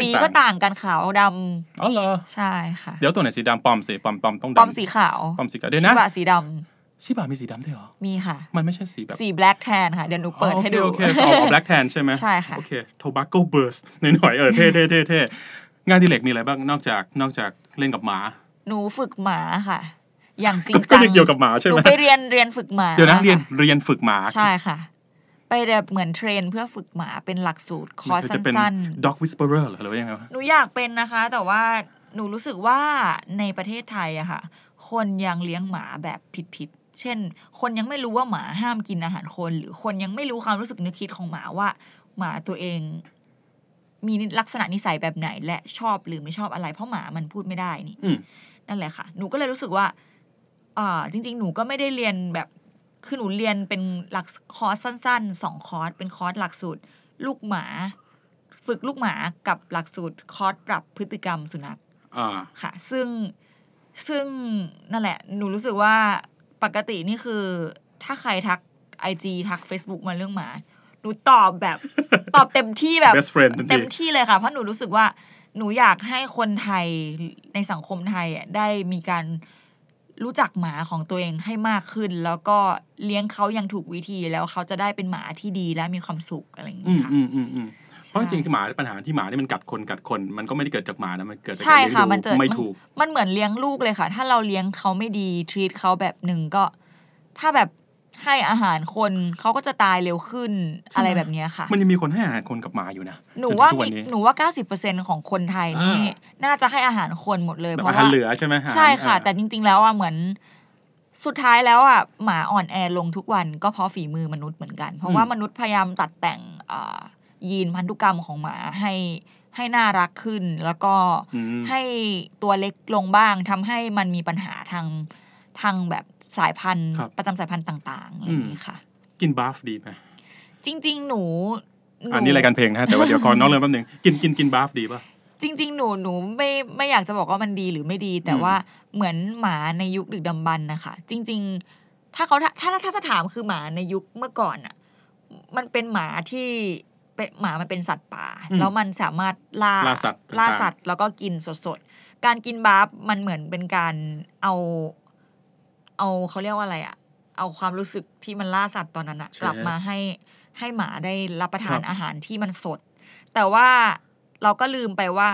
สีก็ต่างกันขาวดำอ๋อเหรอ ใช่ค่ะ เดี๋ยวตัวไหนสีดำปอมสีปอมปอมต้องดำปอมสีขาวปอมสีขาวเดนะชิบะสีดำชิบะมีสีดำด้วยหรอ มีค่ะ มันไม่ใช่สีแบบ สีแบล็กแทนค่ะเดี๋ยวหนูเปิดให้ดูโอเคโอเคอแบล็กแทนใช่ไหมใช่ค่ะโอเคโทบักโกเบิร์สหน่อยๆ เออเท่เท่เท่งานที่เหล็กมีอะไรบ้างนอกจากนอกจากเล่นกับหมา หนูฝึกหมาค่ะ อย่างจริงจังก็เกี่ยวกับหมาใช่ไหมหนูไปเรียนเรียนฝึกหมา เดี๋ยวนะเรียนเรียนฝึกหมา ใช่ค่ะ ไปแบบเหมือนเทรนเพื่อฝึกหมาเป็นหลักสูตรคอร์สสั้นๆ dog whisperer หรือว่ายังไงหนูอยากเป็นนะคะ แต่ว่าหนูรู้สึกว่าในประเทศไทยอะค่ะ คนยังเลี้ยงหมาแบบผิดๆ เช่นคนยังไม่รู้ว่าหมาห้ามกินอาหารคน หรือคนยังไม่รู้ความรู้สึกนึกคิดของหมาว่า หมาตัวเองมีลักษณะนิสัยแบบไหนและชอบหรือไม่ชอบอะไรเพราะหมามันพูดไม่ได้นี่นั่นแหละค่ะ หนูก็เลยรู้สึกว่าอ่าจริงๆ หนูก็ไม่ได้เรียนแบบคือหนูเรียนเป็นหลักคอร์สสั้นๆ สองคอร์สเป็นคอร์สหลักสูตรลูกหมาฝึกลูกหมากับหลักสูตรคอร์สปรับพฤติกรรมสุนัขค่ะ ซึ่งซึ่งนั่นแหละ หนูรู้สึกว่าปกตินี่คือถ้าใครทักไอจีทัก Facebook มาเรื่องหมานูตอบแบบตอบเต็มที่แบบ Best friend เต็มที่เลยค่ะ เพราะหนูรู้สึกว่า หนูอยากให้คนไทยในสังคมไทยได้มีการรู้จักหมาของตัวเองให้มากขึ้น แล้วก็เลี้ยงเขาอย่างถูกวิธีแล้วเขาจะได้เป็นหมาที่ดีและมีความสุขอะไรอย่างนี้ค่ะเพราะจริงที่หมาปัญหาที่หมานี่มันกัดคนกัดคน มันก็ไม่ได้เกิดจากหมานะมันเกิดจากการเลี้ยงดูไม่ถูก มันเหมือนเลี้ยงลูกเลยค่ะถ้าเราเลี้ยงเขาไม่ดีทรีตเขาแบบหนึ่งก็ถ้าแบบให้อาหารคนเขาก็จะตายเร็วขึ้นอะไรแบบนี้ค่ะ มันยังมีคนให้อาหารคนกับหมาอยู่นะหนูว่าหนูว่า90%ของคนไทยนี่น่าจะให้อาหารคนหมดเลยเพราะว่าเหลือใช่ไหมใช่ค่ะ แต่จริงๆแล้วอ่ะเหมือนสุดท้ายแล้วอ่ะหมาอ่อนแอลงทุกวัน ก็เพราะฝีมือมนุษย์เหมือนกัน เพราะว่ามนุษย์พยายามตัดแต่งยีนพันธุกรรมของหมาให้ให้น่ารักขึ้นแล้วก็ให้ตัวเล็กลงบ้างทำให้มันมีปัญหาทางทางแบบสายพันธุ์ประจำสายพันธุ์ต่าง ๆอะไรอย่างนี้ค่ะ กินบาฟดีไหมจริง ๆหนู อันนี้รายการเพลงนะแต่ว่าเดี๋ยวก่อนน้องเริ่มแป๊บนึงกินกินกินบาฟดีป่ะจริง ๆหนูหนูไม่ไม่อยากจะบอกว่ามันดีหรือไม่ดี แต่ว่าเหมือนหมาในยุคดึกดำบรรนะคะจริง ๆ ถ้าเขาถ้าถ้าถ้าจะถามคือหมาในยุคเมื่อก่อนอะมันเป็นหมาที่เป็นหมามันเป็นสัตว์ป่าแล้วมันสามารถล่าล่าสัตว์ล่าสัตว์แล้วก็กินสดๆการกินบาฟมันเหมือนเป็นการเอาเอาเขาเรียกว่าอะไรอะเอาความรู้สึกที่มันล่าสัตว์ตอนนั้นอะกลับมาให้ให้หมาได้รับประทานอาหารที่มันสด แต่ว่าเราก็ลืมไปว่า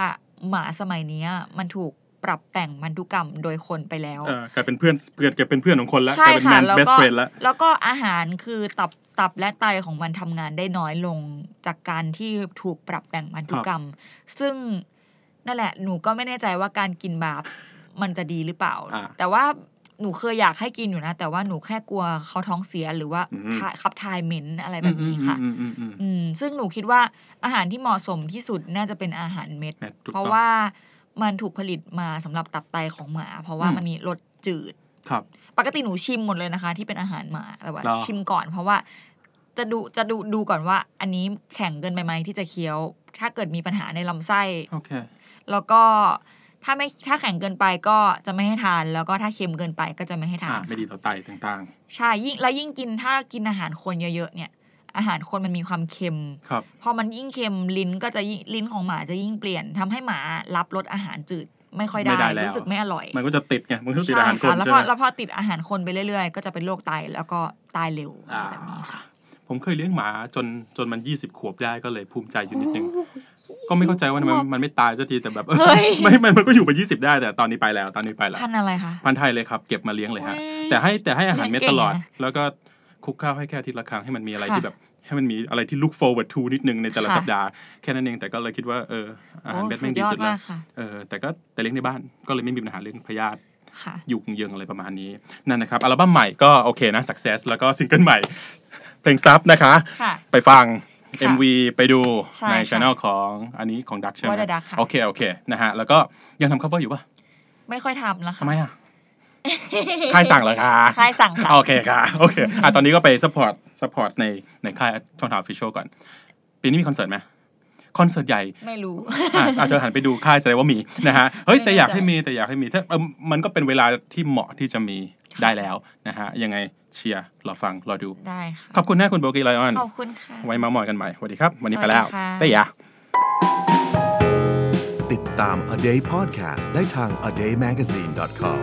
หมาสมัยนี้มันถูกปรับแต่งมันทุกรรมโดยคนไปแล้วกลายเป็นเพื่อนเพื่อนกลายเป็นเพื่อนของคนแล้วกลายเป็นแมนส์เบสเฟรนแล้วแล้วก็อาหารคือตับตับและไตของมันทำงานได้น้อยลงจากการที่ถูกปรับแต่งมันทุกรรม ซึ่งนั่นแหละหนูก็ไม่แน่ใจว่าการกินบาปมันจะดีหรือเปล่า แต่ว่าหนูเคยอยากให้กินอยู่นะ แต่ว่าหนูแค่กลัวเขาท้องเสียหรือว่าขับถ่ายเหม็นอะไรแบบนี้ค่ะ อืมซึ่งหนูคิดว่าอาหารที่เหมาะสมที่สุดน่าจะเป็นอาหารเม็ด เพราะว่ามันถูกผลิตมาสำหรับตับไตของหมา เพราะว่ามันมีรสจืด ครับ ปกติหนูชิมหมดเลยนะคะ ที่เป็นอาหารหมาแบบว่า ชิมก่อนเพราะว่า จะดูจะดูดูก่อนว่าอันนี้แข็งเกินไปไหมที่จะเคี้ยวถ้าเกิดมีปัญหาในลำไส้โอเค แล้วก็ถ้าไม่ถ้าแข็งเกินไปก็จะไม่ให้ทาน แล้วก็ถ้าเค็มเกินไปก็จะไม่ให้ทานไม่ดีต่อไตต่าง ๆ ใช่ยิ่งแล้วยิ่งกินถ้ากินอาหารคนเยอะๆเนี่ยอาหารคนมันมีความเค็มครับพอมันยิ่งเค็มลิ้นก็จะลิ้นของหมาจะยิ่งเปลี่ยนทำให้หมารับรสอาหารจืด ไม่ค่อยได้ รู้สึกไม่อร่อย มันก็จะติดไงมันก็ติดอาหารคนใช่ไหมแล้วพอแล้วพอติดอาหารคนไปเรื่อยๆก็จะเป็นโรคไต แล้วก็ตายเร็วแบบนี้ค่ะ ผมเคยเลี้ยงหมาจนจนมันยี่สิบขวบได้ก็เลยภูมิใจอยู่นิดนึงก็ไม่เข้าใจว่าทำไมมันไม่ตายสักทีแต่แบบไม่มันมันก็อยู่ไปยี่สิบได้แต่ตอนนี้ไปแล้ว ตอนนี้ไปแล้วพันอะไรคะพันไทยเลยครับ เก็บมาเลี้ยงเลยฮะแต่ให้แต่ให้อาหารเม็ดตลอด แล้วก็คุกข้าวให้แค่ทีละครั้งให้มันมีอะไรที่แบบให้มันมีอะไรที่ look forward to นิดนึงในแต่ละสัปดาห์แค่นั้นเองแต่ก็เลยคิดว่าเอออาหารเม็ดแม่งดีสุดแล้วเออแต่ก็แต่เลี้ยงในบ้านก็เลยไม่มีปัญหาเรื่องพยาธิยุงเยิงอะไรประมาณนี้นั่นนะครับอัลบั้มใหม่ก็โอเคนะ success แล้วก็ซิงเกิลใหม่เพลงซับนะคะ ไปฟัง MV ไปดูในช anel ของอันนี้ของดักใช่ไหมโอเค โอเคนะฮะ แล้วก็ยังทำ cover อยู่ปะไม่ค่อยทำแล้วค่ะทำไมอ่ะค่ายสั่งเหรอคะค่ายสั่งค่ะ โอเคค่ะโอเคอ่ะตอนนี้ก็ไปสปอร์ตสปอร์ตในในค่ายช่องทางฟิชชก่อน ปีนี้มีคอนเสิร์ตไหมคอนเสิร์ตใหญ่ไม่รู้อาจจะหันไปดูค่ายแสดงว่ามีนะฮะเฮ้ยแต่อยากให้มีแต่อยากให้มีถ้ามันก็เป็นเวลาที่เหมาะที่จะมีได้แล้วนะฮะ ยังไงเชียร์รอฟัง รอดู ได้ค่ะ ขอบคุณนะคุณโบกี้ไลออน ขอบคุณค่ะ ไว้มาหมอยกันใหม่สวัสดีครับ วันนี้ไปแล้วสียะติดตาม A Day Podcast ได้ทาง a day magazine com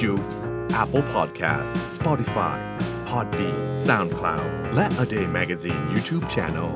Jukes Apple Podcast Spotify Podbean SoundCloud และ A Day Magazine YouTube Channel